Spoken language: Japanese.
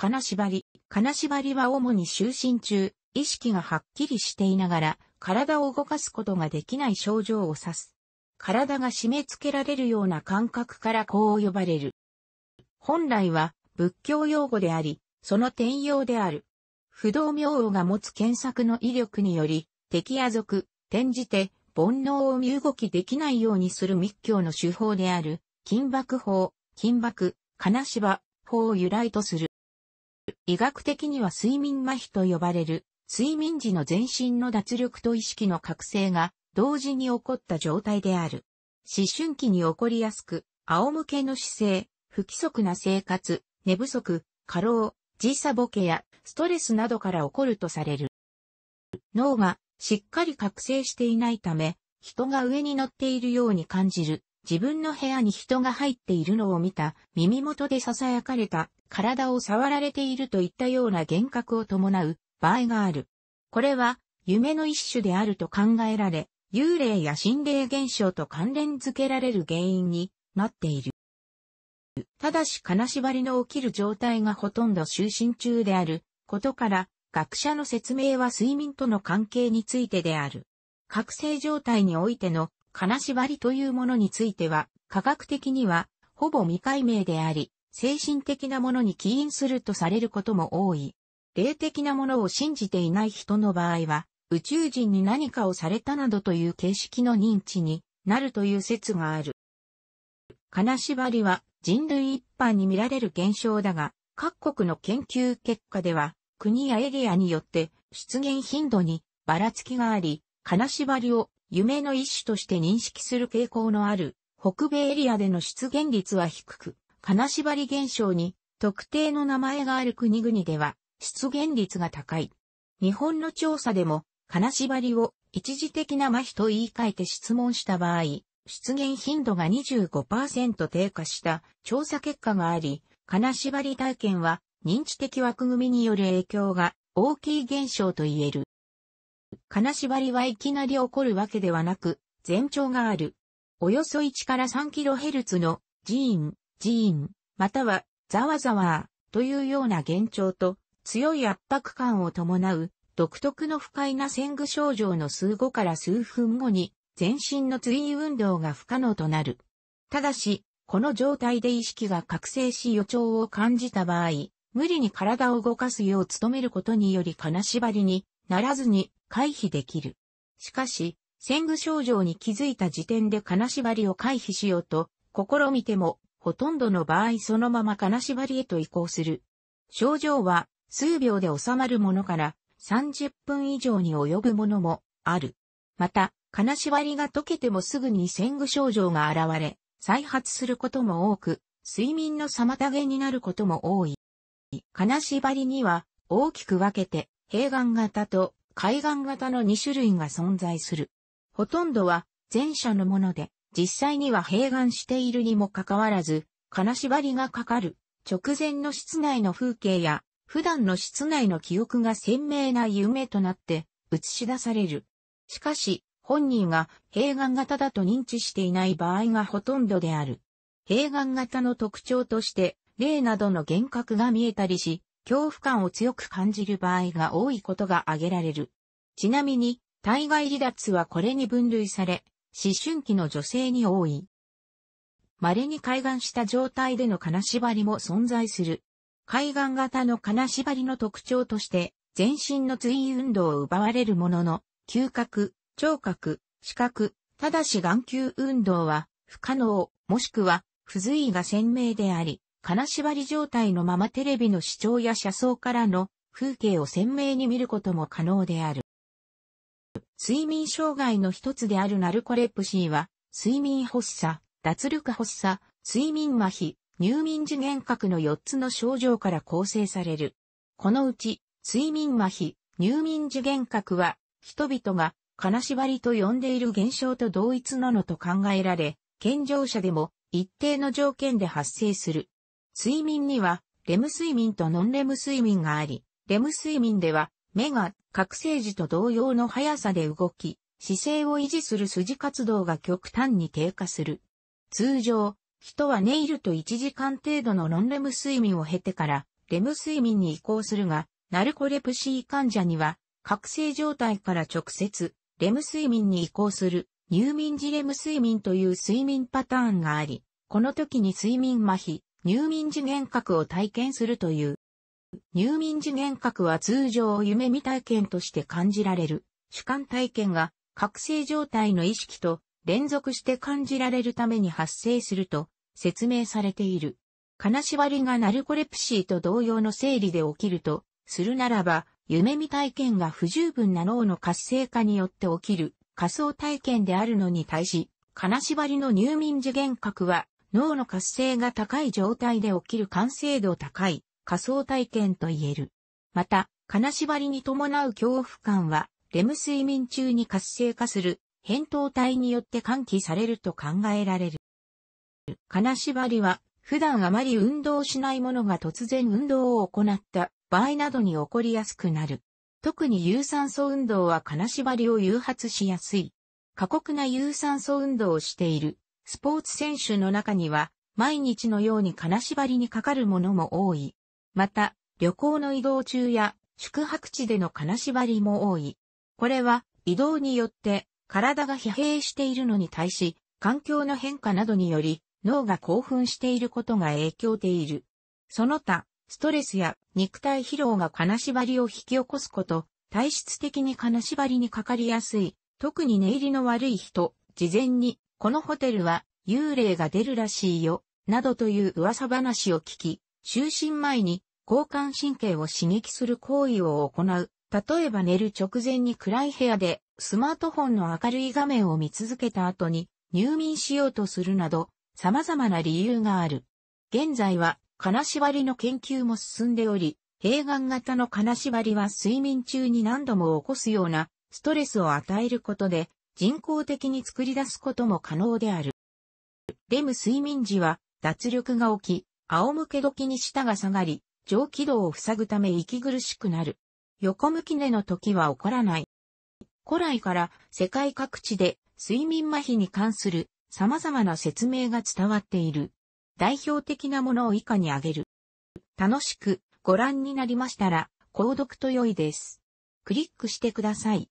金縛り。金縛りは主に就寝中、意識がはっきりしていながら、体を動かすことができない症状を指す。体が締め付けられるような感覚からこう呼ばれる。本来は仏教用語であり、その転用である。不動明王が持つ検索の威力により、敵や族、転じて、煩悩を身動きできないようにする密教の手法である、金箔法、金箔、金芝法を由来とする。医学的には睡眠麻痺と呼ばれる、睡眠時の全身の脱力と意識の覚醒が同時に起こった状態である。思春期に起こりやすく、仰向けの姿勢、不規則な生活、寝不足、過労、時差ボケやストレスなどから起こるとされる。脳がしっかり覚醒していないため、人が上に乗っているように感じる。自分の部屋に人が入っているのを見た、耳元で囁かれた体を触られているといったような幻覚を伴う場合がある。これは夢の一種であると考えられ、幽霊や心霊現象と関連づけられる原因になっている。ただし金縛りの起きる状態がほとんど就寝中であることから、学者の説明は睡眠との関係についてである。覚醒状態においての金縛りというものについては、科学的にはほぼ未解明であり、精神的なものに起因するとされることも多い。霊的なものを信じていない人の場合は、宇宙人に何かをされたなどという形式の認知になるという説がある。金縛りは人類一般に見られる現象だが、各国の研究結果では、国やエリアによって出現頻度にばらつきがあり、金縛りを夢の一種として認識する傾向のある北米エリアでの出現率は低く、金縛り現象に特定の名前がある国々では出現率が高い。日本の調査でも金縛りを一時的な麻痺と言い換えて質問した場合、出現頻度が25%低下した調査結果があり、金縛り体験は認知的枠組みによる影響が大きい現象と言える。金縛りはいきなり起こるわけではなく、前兆がある。およそ1から 3kHz の寺院、寺院、または、ざわざわというような幻聴と、強い圧迫感を伴う、独特の不快な戦具症状の数後から数分後に、全身の追運動が不可能となる。ただし、この状態で意識が覚醒し予兆を感じた場合、無理に体を動かすよう努めることにより金縛りにならずに回避できる。しかし、戦具症状に気づいた時点で金縛りを回避しようと試みてもほとんどの場合そのまま金縛りへと移行する。症状は数秒で収まるものから30分以上に及ぶものもある。また、金縛りが解けてもすぐに戦具症状が現れ、再発することも多く、睡眠の妨げになることも多い。金縛りには大きく分けて、平眼型と海岸型の2種類が存在する。ほとんどは前者のもので、実際には併願しているにもかかわらず、金縛りがかかる、直前の室内の風景や、普段の室内の記憶が鮮明な夢となって、映し出される。しかし、本人が併願型だと認知していない場合がほとんどである。併願型の特徴として、霊などの幻覚が見えたりし、恐怖感を強く感じる場合が多いことが挙げられる。ちなみに、体外離脱はこれに分類され、思春期の女性に多い。稀に海岸した状態での金縛りも存在する。海岸型の金縛りの特徴として、全身の追運動を奪われるものの、嗅覚、聴覚、視覚、ただし眼球運動は不可能、もしくは不随意が鮮明であり、金縛り状態のままテレビの視聴や車窓からの風景を鮮明に見ることも可能である。睡眠障害の一つであるナルコレプシーは、睡眠発作、脱力発作、睡眠麻痺、入眠時幻覚の4つの症状から構成される。このうち、睡眠麻痺、入眠時幻覚は、人々が金縛りと呼んでいる現象と同一なのと考えられ、健常者でも一定の条件で発生する。睡眠には、レム睡眠とノンレム睡眠があり、レム睡眠では目が覚醒時と同様の速さで動き、姿勢を維持する筋活動が極端に低下する。通常、人はネイルと1時間程度のノンレム睡眠を経てから、レム睡眠に移行するが、ナルコレプシー患者には、覚醒状態から直接、レム睡眠に移行する、入眠時レム睡眠という睡眠パターンがあり、この時に睡眠麻痺、入眠時幻覚を体験するという、入眠時幻覚は通常夢見体験として感じられる。主観体験が覚醒状態の意識と連続して感じられるために発生すると説明されている。金縛りがナルコレプシーと同様の生理で起きると、するならば、夢見体験が不十分な脳の活性化によって起きる仮想体験であるのに対し、金縛りの入眠時幻覚は脳の活性が高い状態で起きる完成度高い仮想体験と言える。また、金縛りに伴う恐怖感は、レム睡眠中に活性化する、扁桃体によって喚起されると考えられる。金縛りは、普段あまり運動しない者が突然運動を行った場合などに起こりやすくなる。特に有酸素運動は金縛りを誘発しやすい。過酷な有酸素運動をしているスポーツ選手の中には毎日のように金縛りにかかるものも多い。また、旅行の移動中や宿泊地での金縛りも多い。これは移動によって体が疲弊しているのに対し、環境の変化などにより脳が興奮していることが影響ている。その他、ストレスや肉体疲労が金縛りを引き起こすこと、体質的に金縛りにかかりやすい、特に寝入りの悪い人、事前に、このホテルは幽霊が出るらしいよ、などという噂話を聞き、就寝前に交感神経を刺激する行為を行う。例えば寝る直前に暗い部屋でスマートフォンの明るい画面を見続けた後に入眠しようとするなど様々な理由がある。現在は金縛りの研究も進んでおり、併願型の金縛りは睡眠中に何度も起こすようなストレスを与えることで人工的に作り出すことも可能である。レム睡眠時は脱力が起き、仰向け時に舌が下がり、上気道を塞ぐため息苦しくなる。横向き寝の時は起こらない。古来から世界各地で睡眠麻痺に関する様々な説明が伝わっている。代表的なものを以下に挙げる。楽しくご覧になりましたら、購読と良いです。クリックしてください。